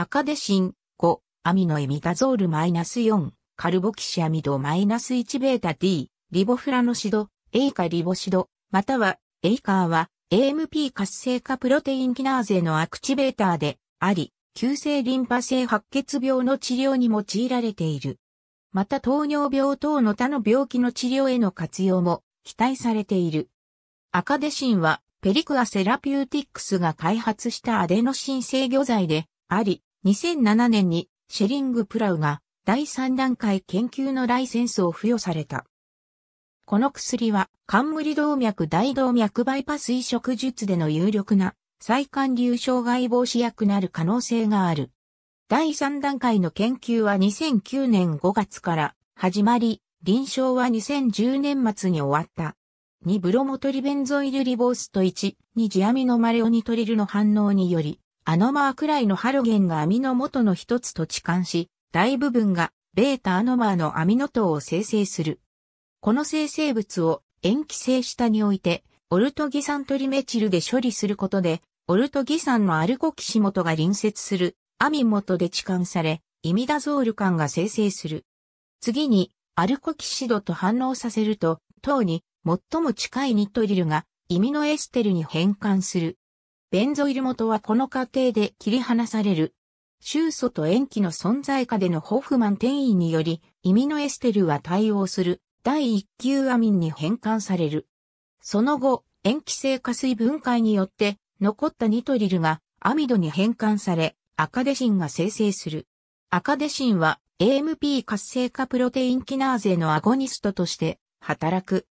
アカデシン、5、アミノエミダゾールマイナス -4、カルボキシアミドマイ -1 ベータ D、リボフラノシド、エイカリボシド、または、エイカーは、AMP 活性化プロテインキナーゼのアクチベーターであり、急性リンパ性白血病の治療に用いられている。また糖尿病等の他の病気の治療への活用も期待されている。アカデシンはペリクアセラピューティックスが開発したアデノシン制御剤であり、2007年にシェリング・プラウが第3段階研究のライセンスを付与された。この薬は、冠動脈大動脈バイパス移植術での有力な、再管流障害防止薬なる可能性がある。第3段階の研究は2009年5月から始まり、臨床は2010年末に終わった。2ブロモトリベンゾイルリボースと1、にジアミノマレオニトリルの反応により、アノマーくらいのハロゲンが網の元の一つと置換し、大部分がベータアノマーの網の塔糖を生成する。この生成物を塩基性下において、オルトギ酸トリメチルで処理することで、オルトギ酸のアルコキシ元が隣接するアミ元で置換され、イミダゾール管が生成する。次に、アルコキシドと反応させると、糖に最も近いニトリルがイミノエステルに変換する。ベンゾイル元はこの過程で切り離される。臭素と塩基の存在下でのホフマン転移により、イミノエステルは対応する第一級アミンに変換される。その後、塩基性化水分解によって残ったニトリルがアミドに変換され、アカデシンが生成する。アカデシンは AMP 活性化プロテインキナーゼのアゴニストとして働く。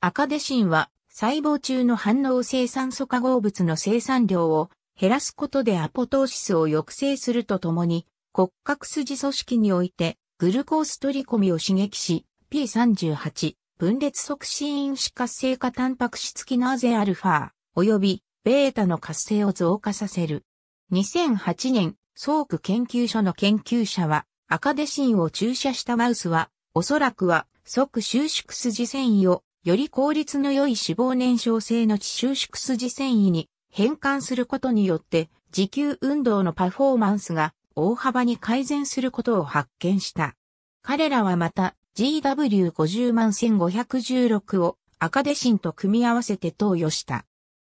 アカデシンは細胞中の反応生産素化合物の生産量を減らすことでアポトーシスを抑制するとともに、骨格筋組織においてグルコース取り込みを刺激し、P38 分裂促進因子活性化タンパク質キナーゼアルファ及びベータの活性を増加させる。2008年、ソーク研究所の研究者は、アカデシンを注射したマウスは、おそらくは、即収縮筋繊維をより効率の良い脂肪燃焼性の収縮筋繊維に変換することによって、持久運動のパフォーマンスが大幅に改善することを発見した。彼らはまた GW50 万1516をアカデシンと組み合わせて投与した。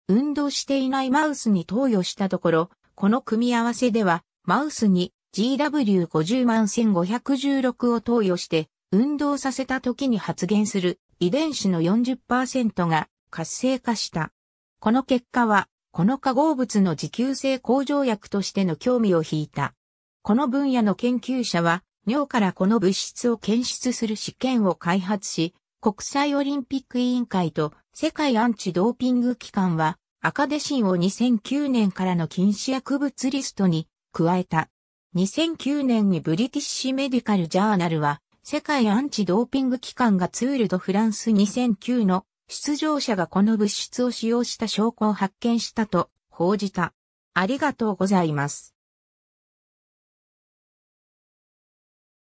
運動していないマウスに投与したところ、この組み合わせでは、マウスに GW50 万1516を投与して、運動させた時に発現する遺伝子の40%が活性化した。この結果は、この化合物の持久性向上薬としての興味を引いた。この分野の研究者は、尿からこの物質を検出する試験を開発し、国際オリンピック委員会と世界アンチドーピング機関は、アカデシンを2009年からの禁止薬物リストに加えた。2009年にブリティッシュメディカルジャーナルは、世界アンチドーピング機関がツールドフランス2009の出場者がこの物質を使用した証拠を発見したと報じた。ありがとうございます。